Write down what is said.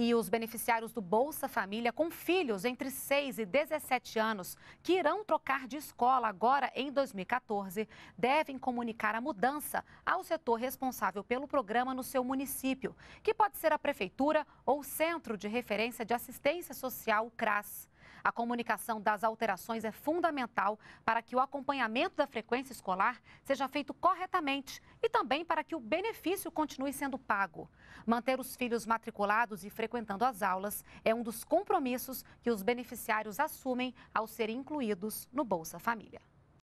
e os beneficiários do Bolsa Família com filhos entre 6 e 17 anos que irão trocar de escola agora em 2014 devem comunicar a mudança ao setor responsável pelo programa no seu município, que pode ser a prefeitura ou centro de referência de assistência social, o CRAS. A comunicação das alterações é fundamental para que o acompanhamento da frequência escolar seja feito corretamente e também para que o benefício continue sendo pago. Manter os filhos matriculados e frequentando as aulas é um dos compromissos que os beneficiários assumem ao serem incluídos no Bolsa Família.